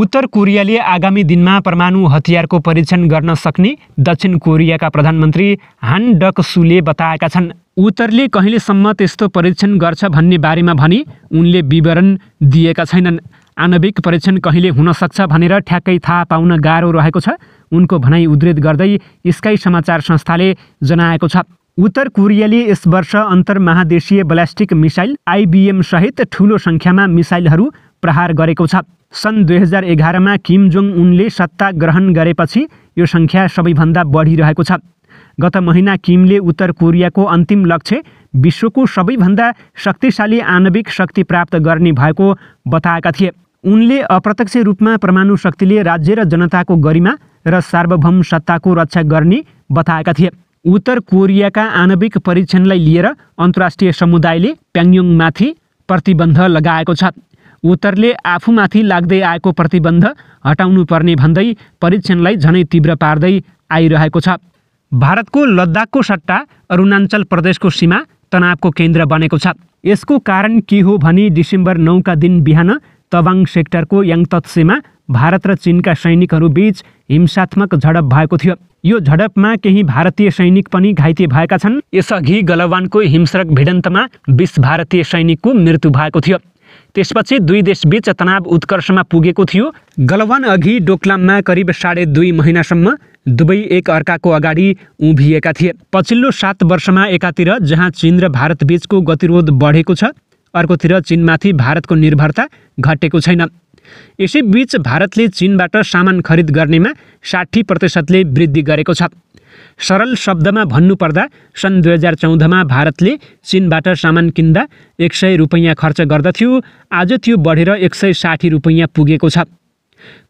उत्तर कोरियाले आगामी दिनमा परमाणु हतियारको परीक्षण गर्न सक्ने दक्षिण कोरियाका प्रधानमन्त्री हान डक सुले बताएका छन् उत्तरले कहिलेसम्म त्यस्तो परीक्षण गर्छ भन्ने बारेमा भनी उनले विवरण दिएका छैनन् आणविक परीक्षण कहिले हुन सक्छ भनेर ठ्याक्कै थाहा पाउन गाह्रो रहेको छ उनको भनाइ उद्धित गर्दै स्काई समाचार संस्थाले जनाएको छ उत्तर कोरियाले यस वर्ष अन्तर्महादेशीय ब्लास्टिक मिसाइल आइबिएमसहित ठुलो सङ्ख्यामा मिसाइलहरू प्रहार गरेको छ सन् दुई हजार एघारमा किम जोङ उनले सत्ता ग्रहण गरेपछि यो सङ्ख्या सबैभन्दा बढिरहेको छ गत महिना किमले उत्तर कोरियाको अन्तिम लक्ष्य विश्वको सबैभन्दा शक्तिशाली आणविक शक्ति प्राप्त गर्ने भएको बताएका थिए उनले अप्रत्यक्ष रूपमा परमाणु शक्तिले राज्य र जनताको गरिमा र सार्वभौम सत्ताको रक्षा गर्ने बताएका थिए उत्तर कोरियाका आणविक परीक्षणलाई लिएर अन्तर्राष्ट्रिय समुदायले प्याङयोङमाथि प्रतिबन्ध लगाएको छ उत्तरले आफूमाथि लाग्दै आएको प्रतिबन्ध हटाउनु पर्ने भन्दै परीक्षणलाई झनै तीव्र पार्दै आइरहेको छ भारतको लद्दाखको सट्टा अरुणाञ्चल प्रदेशको सीमा तनावको केन्द्र बनेको छ यसको कारण के हो भने डिसेम्बर नौका दिन बिहान तवाङ सेक्टरको याङतत्सेमा भारत र चिनका सैनिकहरूबीच हिंसात्मक झडप भएको थियो यो झडपमा केही भारतीय सैनिक पनि घाइते भएका छन् यसअघि गलवानको हिंस्रक भिडन्तमा बिस भारतीय सैनिकको मृत्यु भएको थियो त्यसपछि दुई देशबीच तनाव उत्कर्षमा पुगेको थियो गलवान अघि डोकलाममा करिब साढे दुई महिनासम्म दुवै एक अर्काको अगाडि उभिएका थिए पछिल्लो सात वर्षमा एकातिर जहाँ चिन र भारतबीचको गतिरोध बढेको छ अर्कोतिर चिनमाथि भारतको निर्भरता घटेको छैन यसैबीच भारतले चिनबाट सामान खरिद गर्नेमा साठी प्रतिशतले वृद्धि गरेको छ सरल शब्दमा भन्नुपर्दा सन् दुई हजार चौधमा भारतले चिनबाट सामान किन्दा एक सय रुपैयाँ खर्च गर्दथ्यो आज त्यो बढेर एक सय साठी रुपैयाँ पुगेको छ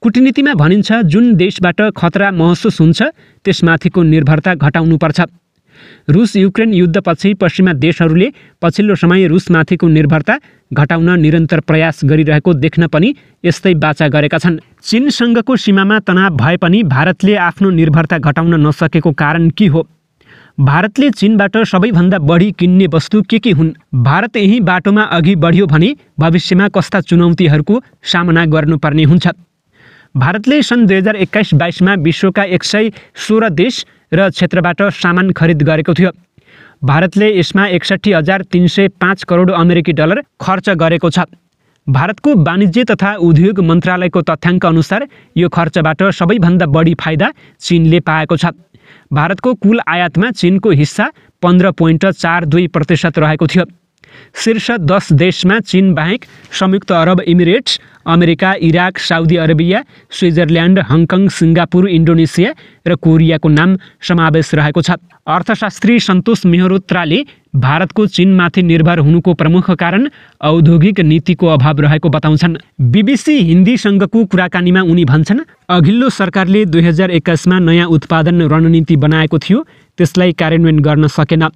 कुटनीतिमा भनिन्छ जुन देशबाट खतरा महसुस हुन्छ त्यसमाथिको निर्भरता घटाउनुपर्छ रुस युक्रेन युद्धपछि पश्चिमा देशहरूले पछिल्लो समय रुसमाथिको निर्भरता घटाउन निरन्तर प्रयास गरिरहेको देख्न पनि यस्तै बाचा गरेका छन् चिनसँगको सीमामा तनाव भए पनि भारतले आफ्नो निर्भरता घटाउन नसकेको कारण के हो भारतले चिनबाट सबैभन्दा बढी किन्ने वस्तु के के हुन् भारत यही बाटोमा अघि बढ्यो भने भविष्यमा कस्ता चुनौतीहरूको सामना गर्नुपर्ने हुन्छ भारतले सन् दुई हजार एक्काइस बाइसमा विश्वका एक सय सोह्र देश र क्षेत्रबाट सामान खरिद गरेको थियो भारतले यसमा एकसट्ठी हजार तिन सय पाँच करोड अमेरिकी डलर खर्च गरेको छ भारतको वाणिज्य तथा उद्योग मन्त्रालयको तथ्याङ्क अनुसार यो खर्चबाट सबैभन्दा बढी फाइदा चिनले पाएको छ भारतको कुल आयातमा चिनको हिस्सा पन्ध्र पोइन्ट चार दुई प्रतिशत रहेको थियो शीर्ष दस देशमा बाहेक संयुक्त अरब Emirates America Iraq Saudi Arabia Switzerland Hong Kong Singapore Indonesia र कोरियाको नाम समावेश रहेको छ अर्थशास्त्री सन्तोष मेहरोत्राले भारतको चिनमाथि निर्भर हुनुको प्रमुख कारण औद्योगिक नीतिको अभाव रहेको बताउँछन् बिबिसी हिन्दीसँगको कुराकानीमा उनी भन्छन् अघिल्लो सरकारले दुई हजार एक्काइसमा नयाँ उत्पादन रणनीति बनाएको थियो त्यसलाई कार्यान्वयन गर्न सकेन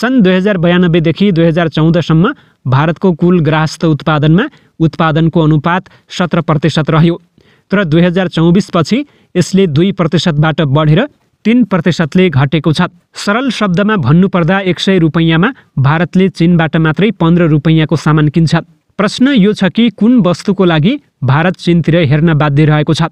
सन् दुई हजार बयानब्बेदेखि दुई हजार चौधसम्म भारतको कुल ग्राहस्थ उत्पादनमा उत्पादनको अनुपात सत्र प्रतिशत रह्यो तर दुई हजार चौबिसपछि यसले दुई प्रतिशतबाट बढेर तिन प्रतिशतले घटेको छ सरल शब्दमा भन्नुपर्दा एक सय रुपैयाँमा भारतले चिनबाट मात्रै पन्ध्र रुपैयाँको सामान किन्छ प्रश्न यो छ कि कुन वस्तुको लागि भारत चिनतिर हेर्न बाध्य रहेको छ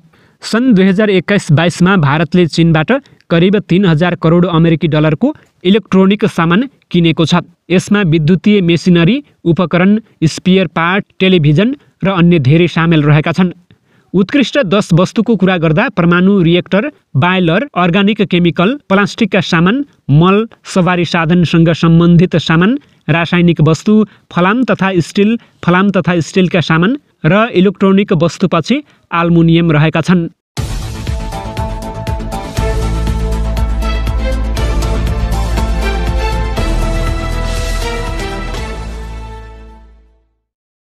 सन् दुई हजार एक्काइस बाइसमा भारतले चिनबाट करिब तिन हजार करोड अमेरिकी डलरको इलेक्ट्रोनिक सामान किनेको छ यसमा विद्युतीय मेसिनरी उपकरण स्पियर पार्ट टेलिभिजन र अन्य धेरै सामेल रहेका छन् उत्कृष्ट दस वस्तुको कुरा गर्दा परमाणु रिएक्टर बायलर अर्ग्यानिक केमिकल प्लास्टिकका सामान मल सवारी साधनसँग सम्बन्धित सामान रासायनिक वस्तु फलाम तथा स्टिल फलाम तथा स्टिलका सामान र इलेक्ट्रोनिक वस्तुपछि आल्मुनियम रहेका छन्